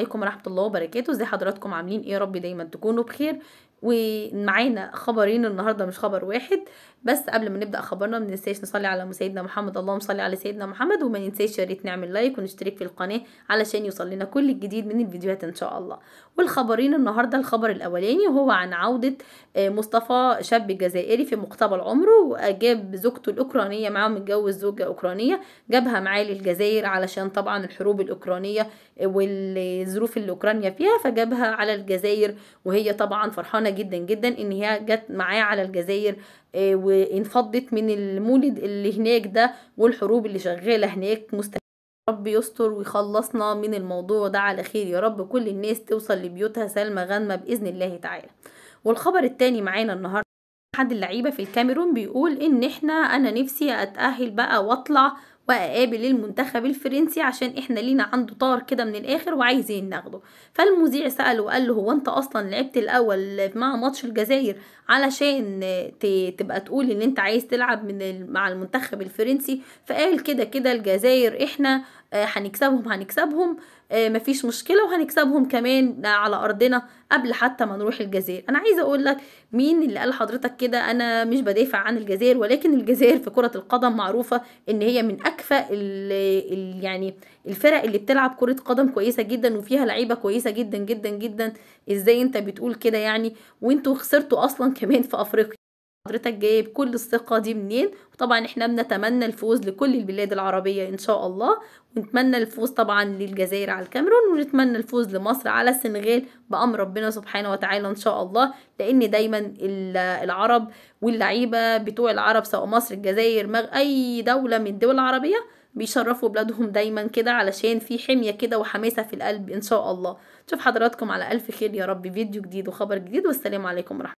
عليكم ورحمه الله وبركاته ازي حضراتكم عاملين ايه يا رب دايما تكونوا بخير ومعانا خبرين النهارده مش خبر واحد بس قبل ما نبدا خبرنا ما ننساش نصلي على سيدنا محمد اللهم صل على سيدنا محمد وما ننساش يا ريت نعمل لايك ونشترك في القناه علشان يوصل لنا كل الجديد من الفيديوهات ان شاء الله والخبرين النهارده الخبر الاولاني وهو عن عوده آه، مصطفى شاب جزائري في مقتبل عمره وجاب زوجته الاوكرانيه معاه متجوز زوجه اوكرانيه جابها معاه للجزائر علشان طبعا الحروب الاوكرانيه والظروف اللي اوكرانيا فيها فجابها على الجزائر وهي طبعا فرحانه فرحانه جدا جدا ان هي جت معاه على الجزائر آه، وانفضت من المولد اللي هناك ده والحروب اللي شغاله هناك مستحيل رب يستر ويخلصنا من الموضوع ده على خير يا رب كل الناس توصل لبيوتها سلمى غنمه باذن الله تعالى والخبر التاني معانا النهارده احد اللعيبه في الكاميرون بيقول ان احنا انا نفسي اتاهل بقى واطلع وأقابل المنتخب الفرنسي عشان إحنا لينا عنده طار كده من الآخر وعايزين ناخده فالمذيع سأله وقال له هو أنت أصلا لعبت الأول مع ماتش الجزائر علشان تبقى تقول إن أنت عايز تلعب من مع المنتخب الفرنسي فقال كده كده الجزائر إحنا آه، هنكسبهم هنكسبهم آه، مفيش مشكله وهنكسبهم كمان على ارضنا قبل حتى ما نروح الجزائر انا عايزه اقول لك مين اللي قال حضرتك كده انا مش بدافع عن الجزائر ولكن الجزائر في كره القدم معروفه ان هي من اكفأ يعني الفرق اللي بتلعب كره قدم كويسه جدا وفيها لعيبه كويسه جدا جدا جدا ازاي انت بتقول كده يعني وانتوا خسرتوا اصلا كمان في افريقيا حضرتك جايب كل الثقة دي منين وطبعا احنا بنتمنى الفوز لكل البلاد العربية ان شاء الله ونتمنى الفوز طبعا للجزائر على الكاميرون ونتمنى الفوز لمصر على السنغال بأمر ربنا سبحانه وتعالى ان شاء الله لان دايما العرب واللعيبة بتوع العرب سواء مصر الجزائر مغ... اي دولة من الدول العربية بيشرفوا بلادهم دايما كده علشان في حمية كده وحماسة في القلب ان شاء الله نشوف حضراتكم على الف خير يا رب فيديو جديد وخبر جديد والسلام عليكم ورحمة